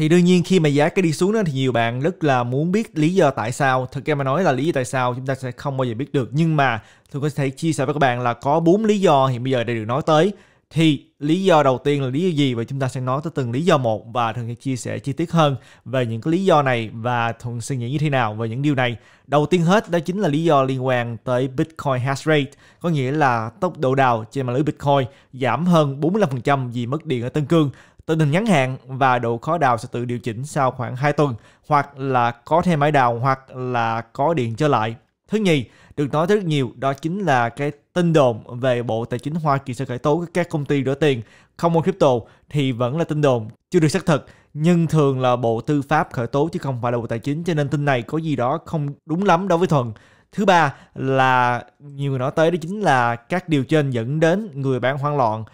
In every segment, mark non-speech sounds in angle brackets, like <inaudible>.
thì đương nhiên khi mà giá cái đi xuống đó thì nhiều bạn rất là muốn biết lý do tại sao thực ra mà nói là lý do tại sao chúng ta sẽ không bao giờ biết được nhưng mà tôi có thể chia sẻ với các bạn là có bốn lý do hiện bây giờ đã được nói tới thì lý do đầu tiên là lý do gì và chúng ta sẽ nói tới từng lý do một và thường sẽ chia sẻ chi tiết hơn về những cái lý do này và thuận suy nghĩ như thế nào về những điều này đầu tiên hết đó chính là lý do liên quan tới bitcoin hash rate có nghĩa là tốc độ đào trên mạng lưới bitcoin giảm hơn 45% vì mất điện ở Tân Cương Tình hình ngắn hạn và độ khó đào sẽ tự điều chỉnh sau khoảng 2 tuần hoặc là có thêm máy đào hoặc là có điện trở lại. Thứ nhì, được nói rất nhiều đó chính là cái tin đồn về Bộ Tài chính Hoa Kỳ sẽ khởi tố các công ty rửa tiền không mua crypto thì vẫn là tin đồn chưa được xác thực nhưng thường là Bộ Tư pháp khởi tố chứ không phải là Bộ Tài chính cho nên tin này có gì đó không đúng lắm đối với Thuận. Thứ ba là nhiều người nói tới đó chính là các điều trên dẫn đến người bán hoang loạn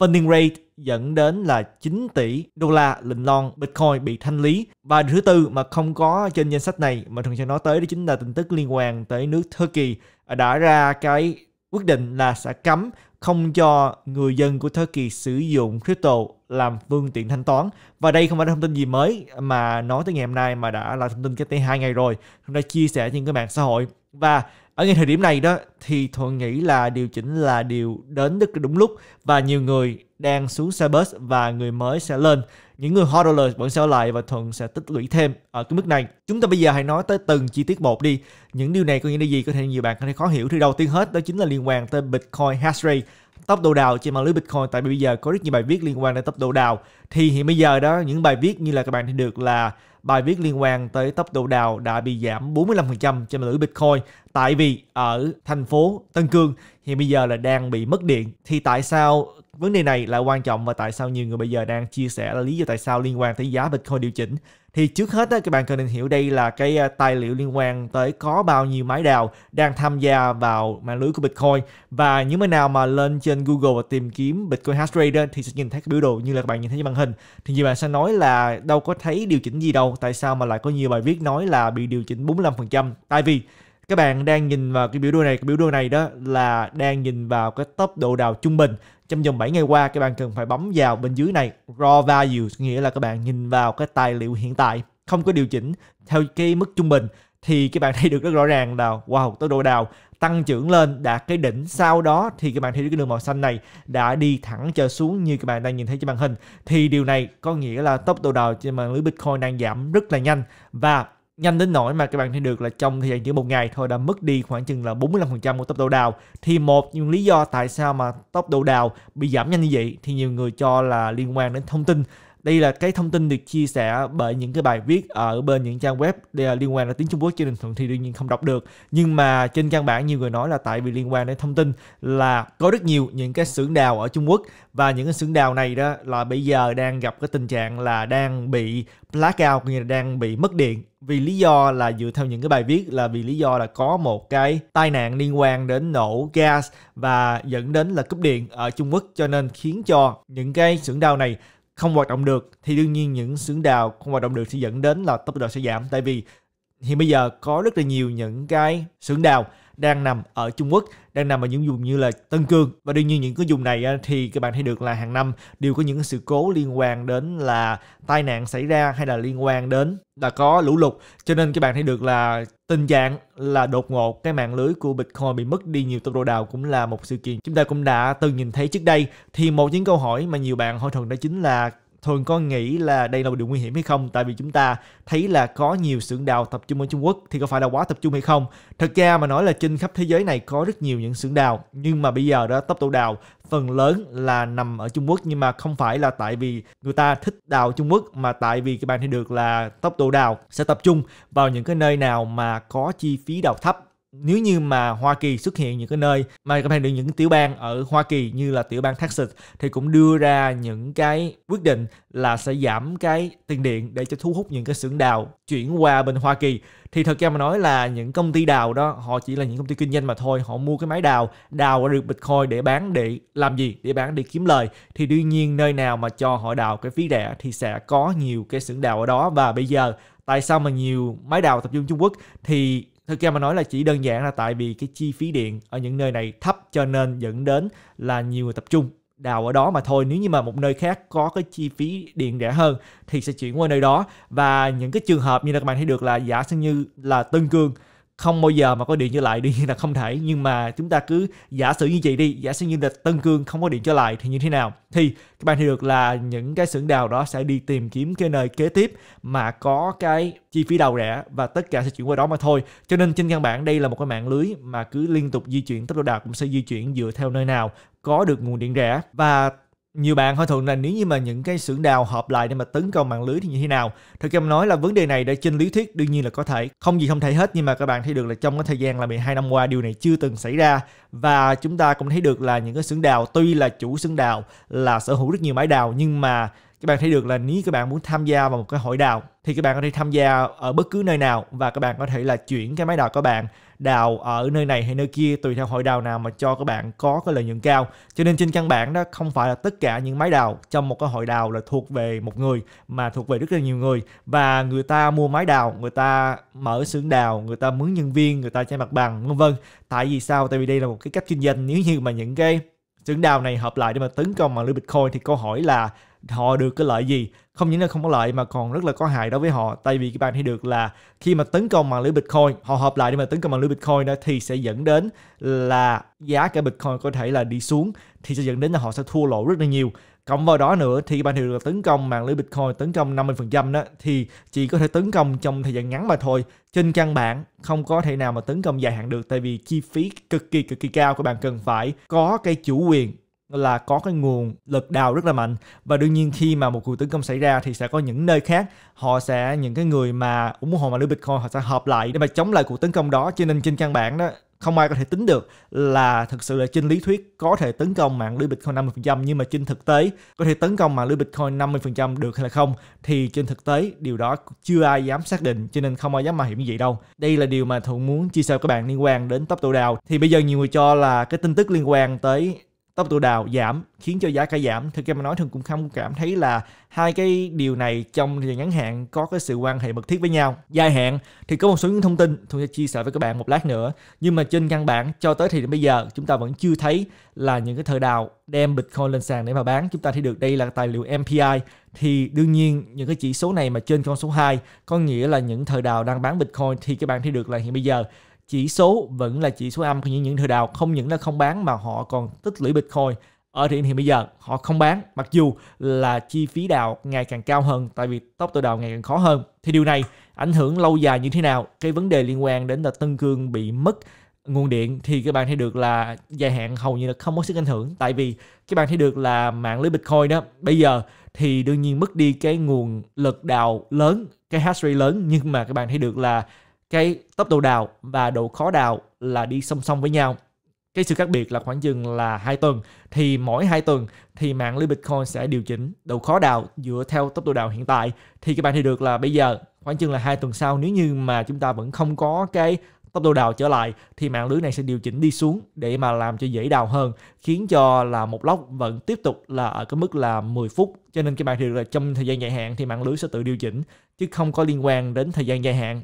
funding rate dẫn đến là 9 tỷ đô la lình lon Bitcoin bị thanh lý. Và thứ tư mà không có trên danh sách này mà thường sẽ nói tới đó chính là tin tức liên quan tới nước Turkey đã ra cái quyết định là sẽ cấm không cho người dân của Turkey sử dụng crypto làm phương tiện thanh toán. Và đây không phải là thông tin gì mới mà nói tới ngày hôm nay mà đã là thông tin cách đây hai ngày rồi. Chúng ta chia sẻ trên các mạng xã hội. Và ở ngay thời điểm này đó thì thuận nghĩ là điều chỉnh là điều đến rất đúng lúc và nhiều người đang xuống xe bus và người mới sẽ lên những người hodler vẫn sẽ ở lại và thuận sẽ tích lũy thêm ở cái mức này chúng ta bây giờ hãy nói tới từng chi tiết một đi những điều này có nghĩa là gì có thể nhiều bạn có thể khó hiểu thì đầu tiên hết đó chính là liên quan tới bitcoin hash rate tốc độ đào trên mạng lưới Bitcoin tại vì bây giờ có rất nhiều bài viết liên quan đến tốc độ đào thì hiện bây giờ đó những bài viết như là các bạn thấy được là bài viết liên quan tới tốc độ đào đã bị giảm 45% trên mạng lưới Bitcoin tại vì ở thành phố Tân Cương hiện bây giờ là đang bị mất điện thì tại sao vấn đề này lại quan trọng và tại sao nhiều người bây giờ đang chia sẻ là lý do tại sao liên quan tới giá Bitcoin điều chỉnh thì trước hết các bạn cần nên hiểu đây là cái à, tài liệu liên quan tới có bao nhiêu máy đào đang tham gia vào mạng lưới của Bitcoin và những máy nào mà lên trên Google và tìm kiếm Bitcoin hash rate thì sẽ nhìn thấy cái biểu đồ như là các bạn nhìn thấy trên màn hình thì nhiều bạn sẽ nói là đâu có thấy điều chỉnh gì đâu tại sao mà lại có nhiều bài viết nói là bị điều chỉnh 45% tại vì các bạn đang nhìn vào cái biểu đồ này cái biểu đồ này đó là đang nhìn vào cái tốc độ đào trung bình trong vòng 7 ngày qua các bạn cần phải bấm vào bên dưới này raw value nghĩa là các bạn nhìn vào cái tài liệu hiện tại không có điều chỉnh theo cái mức trung bình thì các bạn <laughs> thấy được rất rõ ràng là wow tốc độ đào tăng trưởng lên đạt cái đỉnh sau đó thì các bạn thấy cái đường màu xanh này đã đi thẳng trở xuống như các bạn đang nhìn thấy trên màn hình thì điều này có nghĩa là tốc độ đào trên mạng lưới Bitcoin đang giảm rất là nhanh và nhanh đến nỗi mà các bạn thấy được là trong thời gian chỉ một ngày thôi đã mất đi khoảng chừng là 45% của tốc độ đào thì một những lý do tại sao mà tốc độ đào bị giảm nhanh như vậy thì nhiều người cho là liên quan đến thông tin đây là cái thông tin được chia sẻ bởi những cái bài viết ở bên những trang web à, liên quan đến tiếng Trung Quốc cho nên thường thì đương nhiên không đọc được nhưng mà trên căn bản nhiều người nói là tại vì liên quan đến thông tin là có rất nhiều những cái xưởng đào ở Trung Quốc và những cái xưởng đào này đó là bây giờ đang gặp cái tình trạng là đang bị blackout nghĩa là đang bị mất điện vì lý do là dựa theo những cái bài viết là vì lý do là có một cái tai nạn liên quan đến nổ gas và dẫn đến là cúp điện ở Trung Quốc cho nên khiến cho những cái xưởng đào này không hoạt động được thì đương nhiên những xưởng đào không hoạt động được sẽ dẫn đến là tốc độ sẽ giảm tại vì hiện bây giờ có rất là nhiều những cái xưởng đào đang nằm ở Trung Quốc, đang nằm ở những vùng như là Tân Cương và đương nhiên những cái vùng này thì các bạn thấy được là hàng năm đều có những sự cố liên quan đến là tai nạn xảy ra hay là liên quan đến là có lũ lụt cho nên các bạn thấy được là tình trạng là đột ngột cái mạng lưới của Bitcoin bị mất đi nhiều tốc độ đào cũng là một sự kiện chúng ta cũng đã từng nhìn thấy trước đây thì một những câu hỏi mà nhiều bạn hỏi thuận đó chính là Thường có nghĩ là đây là một điều nguy hiểm hay không? Tại vì chúng ta thấy là có nhiều xưởng đào tập trung ở Trung Quốc thì có phải là quá tập trung hay không? Thật ra mà nói là trên khắp thế giới này có rất nhiều những xưởng đào nhưng mà bây giờ đó tốc độ đào phần lớn là nằm ở Trung Quốc nhưng mà không phải là tại vì người ta thích đào Trung Quốc mà tại vì các bạn thấy được là tốc độ đào sẽ tập trung vào những cái nơi nào mà có chi phí đào thấp nếu như mà Hoa Kỳ xuất hiện những cái nơi mà cảm thấy được những tiểu bang ở Hoa Kỳ như là tiểu bang Texas thì cũng đưa ra những cái quyết định là sẽ giảm cái tiền điện để cho thu hút những cái xưởng đào chuyển qua bên Hoa Kỳ thì thật ra mà nói là những công ty đào đó họ chỉ là những công ty kinh doanh mà thôi họ mua cái máy đào đào ra được bitcoin để bán để làm gì để bán để kiếm lời thì đương nhiên nơi nào mà cho họ đào cái phí rẻ thì sẽ có nhiều cái xưởng đào ở đó và bây giờ tại sao mà nhiều máy đào tập trung Trung Quốc thì thực ra mà nói là chỉ đơn giản là tại vì cái chi phí điện ở những nơi này thấp cho nên dẫn đến là nhiều người tập trung đào ở đó mà thôi nếu như mà một nơi khác có cái chi phí điện rẻ hơn thì sẽ chuyển qua nơi đó và những cái trường hợp như là các bạn thấy được là giả sử như là Tân Cương không bao giờ mà có điện trở lại đương <laughs> nhiên là không thể nhưng mà chúng ta cứ giả sử như vậy đi giả sử như là tân cương không có điện trở lại thì như thế nào thì các bạn thấy được là những cái xưởng đào đó sẽ đi tìm kiếm cái nơi kế tiếp mà có cái chi phí đầu rẻ và tất cả sẽ chuyển qua đó mà thôi cho nên trên căn bản đây là một cái mạng lưới mà cứ liên tục di chuyển tốc độ đạt cũng sẽ di chuyển dựa theo nơi nào có được nguồn điện rẻ và nhiều bạn hỏi thường là nếu như mà những cái xưởng đào hợp lại để mà tấn công mạng lưới thì như thế nào thực ra nói là vấn đề này đã trên lý thuyết đương nhiên là có thể không gì không thể hết nhưng mà các bạn thấy được là trong cái thời gian là 12 năm qua điều này chưa từng xảy ra và chúng ta cũng thấy được là những cái xưởng đào tuy là chủ xưởng đào là sở hữu rất nhiều máy đào nhưng mà các bạn thấy được là nếu các bạn muốn tham gia vào một cái hội đào thì các bạn có thể tham gia ở bất cứ nơi nào và các bạn có thể là chuyển cái máy đào của bạn đào ở nơi này hay nơi kia tùy theo hội đào nào mà cho các bạn có cái lợi nhuận cao cho nên trên căn bản đó không phải là tất cả những máy đào trong một cái hội đào là thuộc về một người mà thuộc về rất là nhiều người và người ta mua máy đào người ta mở xưởng đào người ta mướn nhân viên người ta che mặt bằng vân vân tại vì sao tại vì đây là một cái cách kinh doanh nếu như mà những cái xưởng đào này hợp lại để mà tấn công mạng lưới bitcoin thì câu hỏi là họ được cái lợi gì không những là không có lợi mà còn rất là có hại đối với họ tại vì các bạn thấy được là khi mà tấn công mạng lưới bitcoin họ hợp lại để mà tấn công mạng lưới bitcoin đó thì sẽ dẫn đến là giá cả bitcoin có thể là đi xuống thì sẽ dẫn đến là họ sẽ thua lỗ rất là nhiều cộng vào đó nữa thì các bạn hiểu là tấn công mạng lưới bitcoin tấn công 50% đó thì chỉ có thể tấn công trong thời gian ngắn mà thôi trên căn bản không có thể nào mà tấn công dài hạn được tại vì chi phí cực kỳ cực kỳ cao các bạn cần phải có cái chủ quyền là có cái nguồn lực đào rất là mạnh và đương nhiên khi mà một cuộc tấn công xảy ra thì sẽ có những nơi khác họ sẽ những cái người mà ủng hộ mạng lưới bitcoin họ sẽ hợp lại để mà chống lại cuộc tấn công đó cho nên trên căn bản đó không ai có thể tính được là thực sự là trên lý thuyết có thể tấn công mạng lưới Bitcoin 50% nhưng mà trên thực tế có thể tấn công mạng lưới Bitcoin 50% được hay là không thì trên thực tế điều đó chưa ai dám xác định cho nên không ai dám mạo hiểm như vậy đâu. Đây là điều mà Thuận muốn chia sẻ với các bạn liên quan đến tốc độ đào. Thì bây giờ nhiều người cho là cái tin tức liên quan tới tốc độ đào giảm khiến cho giá cả giảm thực ra mà nói thường cũng không cảm thấy là hai cái điều này trong thời ngắn hạn có cái sự quan hệ mật thiết với nhau dài hạn thì có một số những thông tin tôi sẽ chia sẻ với các bạn một lát nữa nhưng mà trên căn bản cho tới thì bây giờ chúng ta vẫn chưa thấy là những cái thời đào đem bitcoin lên sàn để mà bán chúng ta thấy được đây là tài liệu MPI thì đương nhiên những cái chỉ số này mà trên con số 2 có nghĩa là những thời đào đang bán bitcoin thì các bạn thấy được là hiện bây giờ chỉ số vẫn là chỉ số âm của những những lừa đảo không những là không bán mà họ còn tích lũy Bitcoin ở hiện hiện bây giờ họ không bán mặc dù là chi phí đào ngày càng cao hơn tại vì tốc độ đào ngày càng khó hơn thì điều này ảnh hưởng lâu dài như thế nào cái vấn đề liên quan đến là Tân Cương bị mất nguồn điện thì các bạn thấy được là dài hạn hầu như là không có sức ảnh hưởng tại vì các bạn thấy được là mạng lưới Bitcoin đó bây giờ thì đương nhiên mất đi cái nguồn lực đào lớn cái hash rate lớn nhưng mà các bạn thấy được là cái tốc độ đào và độ khó đào là đi song song với nhau cái sự khác biệt là khoảng chừng là hai tuần thì mỗi hai tuần thì mạng lưới Bitcoin sẽ điều chỉnh độ khó đào dựa theo tốc độ đào hiện tại thì các bạn thì được là bây giờ khoảng chừng là hai tuần sau nếu như mà chúng ta vẫn không có cái tốc độ đào trở lại thì mạng lưới này sẽ điều chỉnh đi xuống để mà làm cho dễ đào hơn khiến cho là một lóc vẫn tiếp tục là ở cái mức là 10 phút cho nên các bạn thì được là trong thời gian dài hạn thì mạng lưới sẽ tự điều chỉnh chứ không có liên quan đến thời gian dài hạn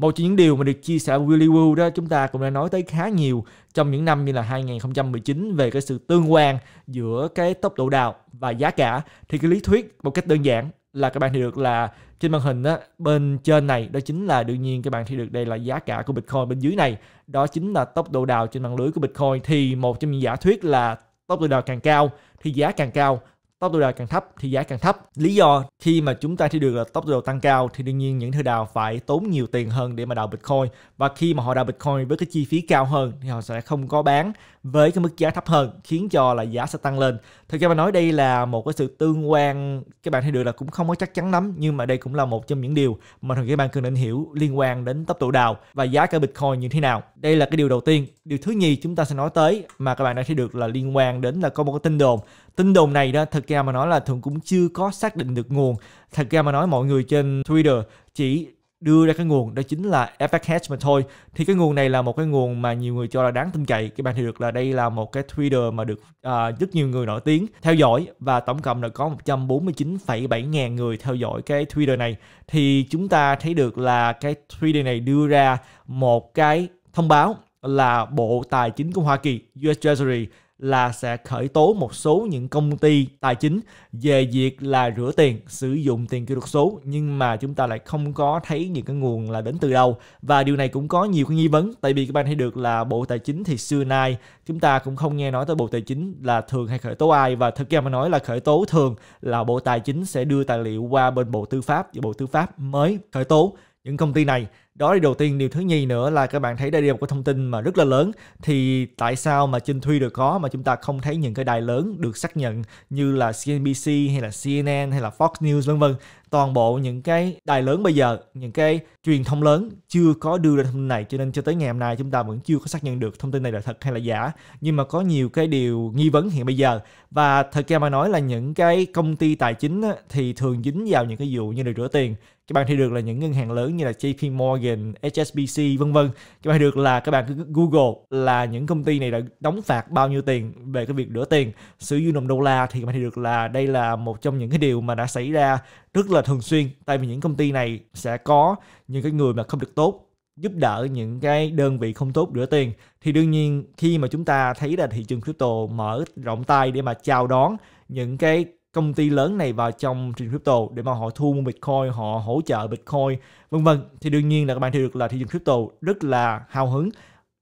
một trong những điều mà được chia sẻ của Willy Woo đó chúng ta cũng đã nói tới khá nhiều trong những năm như là 2019 về cái sự tương quan giữa cái tốc độ đào và giá cả thì cái lý thuyết một cách đơn giản là các bạn thì được là trên màn hình đó, bên trên này đó chính là đương nhiên các bạn thì được đây là giá cả của Bitcoin bên dưới này đó chính là tốc độ đào trên mạng lưới của Bitcoin thì một trong những giả thuyết là tốc độ đào càng cao thì giá càng cao tốc độ đào càng thấp thì giá càng thấp lý do khi mà chúng ta thấy được là tốc độ đào tăng cao thì đương nhiên những thợ đào phải tốn nhiều tiền hơn để mà đào bitcoin và khi mà họ đào bitcoin với cái chi phí cao hơn thì họ sẽ không có bán với cái mức giá thấp hơn khiến cho là giá sẽ tăng lên thực ra mà nói đây là một cái sự tương quan các bạn thấy được là cũng không có chắc chắn lắm nhưng mà đây cũng là một trong những điều mà thường các bạn cần nên hiểu liên quan đến tốc độ đào và giá cả bitcoin như thế nào đây là cái điều đầu tiên điều thứ nhì chúng ta sẽ nói tới mà các bạn đã thấy được là liên quan đến là có một cái tin đồn tin đồn này đó thật ra mà nói là thường cũng chưa có xác định được nguồn thật ra mà nói mọi người trên Twitter chỉ đưa ra cái nguồn đó chính là FX Hedge mà thôi thì cái nguồn này là một cái nguồn mà nhiều người cho là đáng tin cậy các bạn thì được là đây là một cái Twitter mà được à, rất nhiều người nổi tiếng theo dõi và tổng cộng là có 149,7 ngàn người theo dõi cái Twitter này thì chúng ta thấy được là cái Twitter này đưa ra một cái thông báo là Bộ Tài chính của Hoa Kỳ US Treasury là sẽ khởi tố một số những công ty tài chính về việc là rửa tiền, sử dụng tiền kỹ thuật số nhưng mà chúng ta lại không có thấy những cái nguồn là đến từ đâu và điều này cũng có nhiều cái nghi vấn tại vì các bạn thấy được là Bộ Tài chính thì xưa nay chúng ta cũng không nghe nói tới Bộ Tài chính là thường hay khởi tố ai và thực ra mà nói là khởi tố thường là Bộ Tài chính sẽ đưa tài liệu qua bên Bộ Tư pháp và Bộ Tư pháp mới khởi tố những công ty này đó thì đầu tiên điều thứ nhì nữa là các bạn thấy đây là một cái thông tin mà rất là lớn thì tại sao mà trên được có mà chúng ta không thấy những cái đài lớn được xác nhận như là CNBC hay là CNN hay là Fox News vân vân toàn bộ những cái đài lớn bây giờ những cái truyền thông lớn chưa có đưa ra thông tin này cho nên cho tới ngày hôm nay chúng ta vẫn chưa có xác nhận được thông tin này là thật hay là giả nhưng mà có nhiều cái điều nghi vấn hiện bây giờ và thật ra mà nói là những cái công ty tài chính thì thường dính vào những cái vụ như là rửa tiền các bạn thì được là những ngân hàng lớn như là JP Morgan, HSBC vân vân. Các bạn được là các bạn cứ Google là những công ty này đã đóng phạt bao nhiêu tiền về cái việc rửa tiền sử dụng đồng đô la thì các bạn thì được là đây là một trong những cái điều mà đã xảy ra rất là thường xuyên tại vì những công ty này sẽ có những cái người mà không được tốt giúp đỡ những cái đơn vị không tốt rửa tiền thì đương nhiên khi mà chúng ta thấy là thị trường crypto mở rộng tay để mà chào đón những cái công ty lớn này vào trong thị trường crypto để mà họ thu mua Bitcoin, họ hỗ trợ Bitcoin, vân vân thì đương nhiên là các bạn thấy được là thị trường crypto rất là hào hứng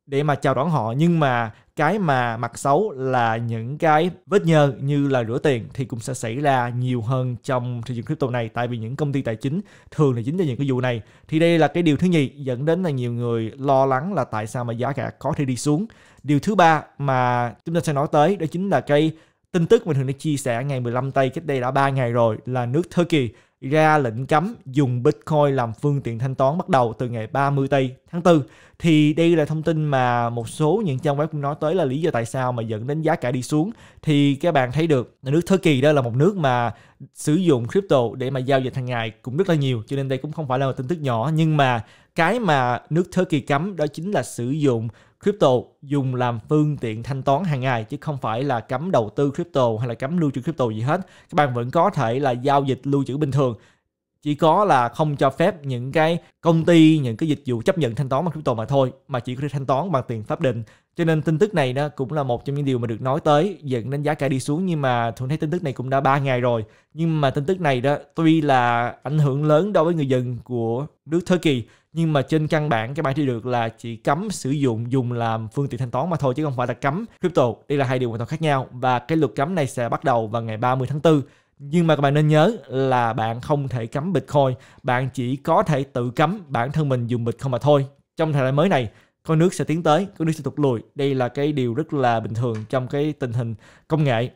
để mà chào đón họ nhưng mà cái mà mặt xấu là những cái vết nhơ như là rửa tiền thì cũng sẽ xảy ra nhiều hơn trong thị trường crypto này tại vì những công ty tài chính thường là chính cho những cái vụ này thì đây là cái điều thứ nhì dẫn đến là nhiều người lo lắng là tại sao mà giá cả có thể đi xuống điều thứ ba mà chúng ta sẽ nói tới đó chính là cái tin tức mình thường đã chia sẻ ngày 15 tây cách đây đã 3 ngày rồi là nước Turkey ra lệnh cấm dùng Bitcoin làm phương tiện thanh toán bắt đầu từ ngày 30 tây tháng 4 thì đây là thông tin mà một số những trang web cũng nói tới là lý do tại sao mà dẫn đến giá cả đi xuống thì các bạn thấy được nước Turkey đó là một nước mà sử dụng crypto để mà giao dịch hàng ngày cũng rất là nhiều cho nên đây cũng không phải là một tin tức nhỏ nhưng mà cái mà nước Turkey cấm đó chính là sử dụng crypto dùng làm phương tiện thanh toán hàng ngày chứ không phải là cấm đầu tư crypto hay là cấm lưu trữ crypto gì hết. Các bạn vẫn có thể là giao dịch lưu trữ bình thường chỉ có là không cho phép những cái công ty những cái dịch vụ chấp nhận thanh toán bằng crypto mà thôi mà chỉ có thể thanh toán bằng tiền pháp định cho nên tin tức này nó cũng là một trong những điều mà được nói tới dẫn đến giá cả đi xuống nhưng mà thường thấy tin tức này cũng đã 3 ngày rồi nhưng mà tin tức này đó tuy là ảnh hưởng lớn đối với người dân của nước Thơ Kỳ nhưng mà trên căn bản các bạn thấy được là chỉ cấm sử dụng dùng làm phương tiện thanh toán mà thôi chứ không phải là cấm crypto đây là hai điều hoàn toàn khác nhau và cái luật cấm này sẽ bắt đầu vào ngày 30 tháng 4 nhưng mà các bạn nên nhớ là bạn không thể cấm Bitcoin, bạn chỉ có thể tự cấm bản thân mình dùng Bitcoin mà thôi. Trong thời đại mới này, con nước sẽ tiến tới, con nước sẽ tụt lùi. Đây là cái điều rất là bình thường trong cái tình hình công nghệ.